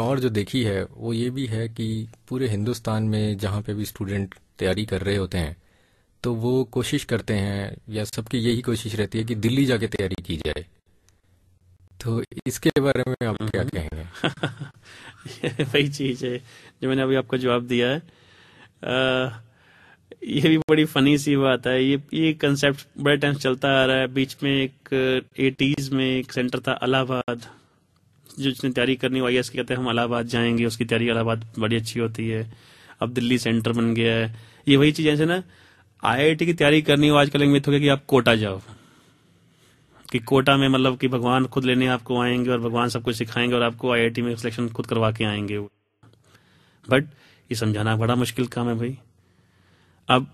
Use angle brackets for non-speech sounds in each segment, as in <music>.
और जो देखी है वो ये भी है कि पूरे हिंदुस्तान में जहाँ पे भी स्टूडेंट तैयारी कर रहे होते हैं तो वो कोशिश करते हैं या सबकी यही कोशिश रहती है कि दिल्ली जाके तैयारी की जाए तो इसके बारे में आप क्या हम्म। कहेंगे <laughs> वही चीज है जो मैंने अभी आपको जवाब दिया है आ, ये भी बड़ी फनी सी बात है ये ये कंसेप्ट बड़े टाइम चलता आ रहा है बीच में एक एटीज में एक सेंटर था अलाहाबाद जिसने तैयारी करनी हो आई की कहते हैं हम अलाहाबाद जाएंगे उसकी तैयारी अलाहाबाद बड़ी अच्छी होती है अब दिल्ली सेंटर बन गया है ये वही चीज ऐसे ना आईआईटी की तैयारी करनी हो आजकल इंगित हो गया कि आप कोटा जाओ कि कोटा में मतलब कि भगवान खुद लेने आपको आएंगे और भगवान सब कुछ सिखाएंगे और आपको आईआईटी में सिलेक्शन खुद करवा के आएंगे बट ये समझाना बड़ा मुश्किल काम है भाई अब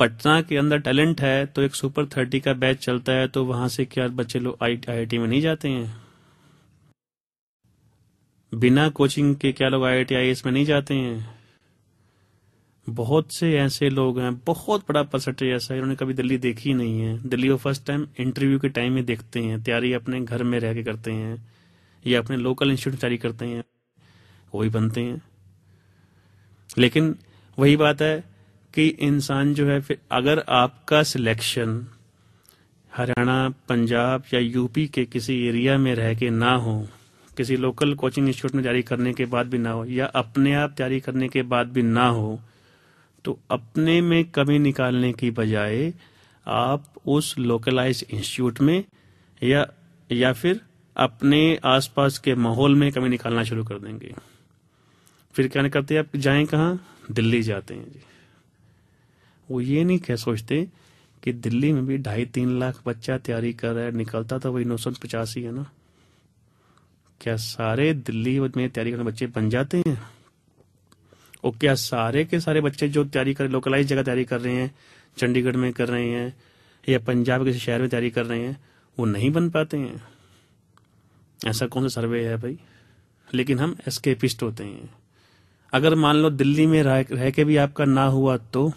पटना के अंदर टैलेंट है तो एक सुपर थर्टी का बैच चलता है तो वहां से क्या बच्चे लोग आई में नहीं जाते हैं बिना कोचिंग के क्या लोग आई आई में नहीं जाते हैं बहुत से ऐसे लोग हैं बहुत बड़ा परसेंटेज ऐसा है इन्होंने कभी दिल्ली देखी नहीं है दिल्ली वो फर्स्ट टाइम इंटरव्यू के टाइम में देखते हैं तैयारी अपने घर में रह के करते हैं या अपने लोकल इंस्टीट्यूट तैयारी करते हैं वही बनते हैं लेकिन वही बात है कि इंसान जो है फिर अगर आपका सिलेक्शन हरियाणा पंजाब या यूपी के किसी एरिया में रह के ना हो किसी लोकल कोचिंग इंस्टीट्यूट में जारी करने के बाद भी ना हो या अपने आप जारी करने के बाद भी ना हो तो अपने में कमी निकालने की बजाय आप उस लोकलाइज इंस्टीट्यूट में या या फिर अपने आसपास के माहौल में कमी निकालना शुरू कर देंगे फिर क्या करते हैं आप जाएं कहाँ दिल्ली जाते हैं जी वो ये नहीं कह सोचते कि दिल्ली में भी ढाई तीन लाख बच्चा तैयारी कर रहा है निकलता था तो वही नौ सौ पचासी है ना क्या सारे दिल्ली में तैयारी करने बच्चे बन जाते हैं और क्या सारे के सारे बच्चे जो तैयारी कर लोकलाइज जगह तैयारी कर रहे हैं चंडीगढ़ में कर रहे हैं या पंजाब के किसी शहर में तैयारी कर रहे हैं वो नहीं बन पाते हैं ऐसा कौन सा सर्वे है भाई लेकिन हम एस्केपिस्ट होते हैं अगर मान लो दिल्ली में रह, रह के भी आपका ना हुआ तो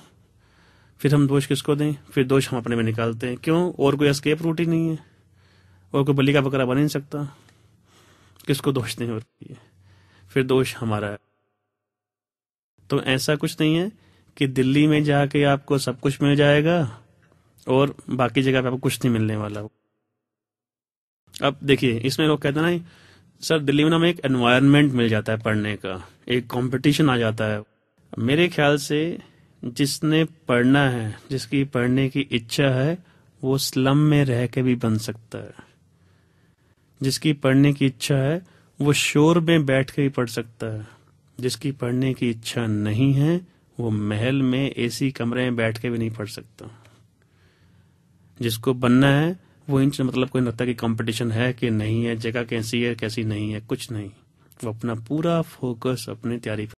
फिर हम दोष किसको दें फिर दोष हम अपने में निकालते हैं क्यों और कोई एस्केप रूट ही नहीं है और कोई बली का बकरा बन नहीं सकता किसको दोष नहीं होती है फिर दोष हमारा है तो ऐसा कुछ नहीं है कि दिल्ली में जाके आपको सब कुछ मिल जाएगा और बाकी जगह पे आपको कुछ नहीं मिलने वाला अब देखिए इसमें लोग कहते हैं ना सर दिल्ली में हमें एक एनवायरमेंट मिल जाता है पढ़ने का एक कंपटीशन आ जाता है मेरे ख्याल से जिसने पढ़ना है जिसकी पढ़ने की इच्छा है वो स्लम में रह के भी बन सकता है जिसकी पढ़ने की इच्छा है वो शोर में बैठ के ही पढ़ सकता है जिसकी पढ़ने की इच्छा नहीं है वो महल में एसी कमरे में बैठ के भी नहीं पढ़ सकता जिसको बनना है वो इंच मतलब कोई नता की कंपटीशन है कि नहीं है जगह कैसी है कैसी नहीं है कुछ नहीं वो अपना पूरा फोकस अपनी तैयारी